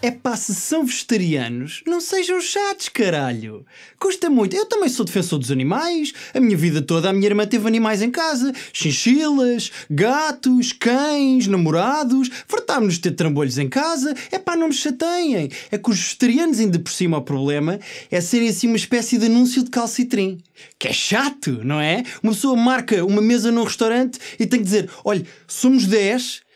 É pá, se são vegetarianos, não sejam chatos, caralho. Custa muito. Eu também sou defensor dos animais. A minha vida toda a minha irmã teve animais em casa: chinchilas, gatos, cães, namorados. Fartámos-nos de ter trambolhos em casa. É pá, não me chateiem. É que os vegetarianos, ainda por cima, o problema é serem assim uma espécie de anúncio de calcitrim. Que é chato, não é? Uma pessoa marca uma mesa num restaurante e tem que dizer: olha, somos 10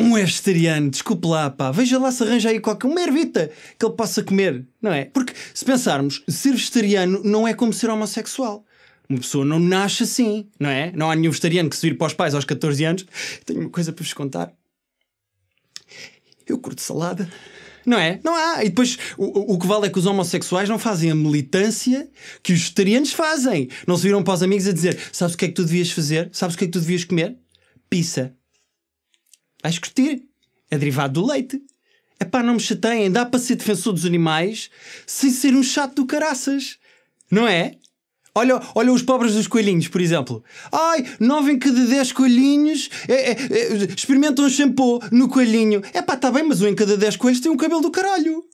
um vegetariano, desculpe lá, pá, veja lá se arranja aí qualquer uma ervita que ele possa comer, não é? Porque se pensarmos, ser vegetariano não é como ser homossexual. Uma pessoa não nasce assim, não é? Não há nenhum vegetariano que se vire para os pais aos 14 anos. Tenho uma coisa para vos contar. Eu curto salada. Não é? Não há. E depois o, o que vale é que os homossexuais não fazem a militância que os vegetarianos fazem. Não se viram para os amigos a dizer: Sabes o que é que tu devias fazer? Sabes o que é que tu devias comer? Pizza. Vais curtir. É derivado do leite. É pá, não me chateiem, dá para ser defensor dos animais sem ser um chato do caraças. Não é? Olha, olha os pobres dos coelhinhos, por exemplo. Ai, nove em cada dez coelhinhos é, é, é, experimentam um shampoo no coelhinho. É pá, está bem, mas um em cada dez coelhos tem um cabelo do caralho.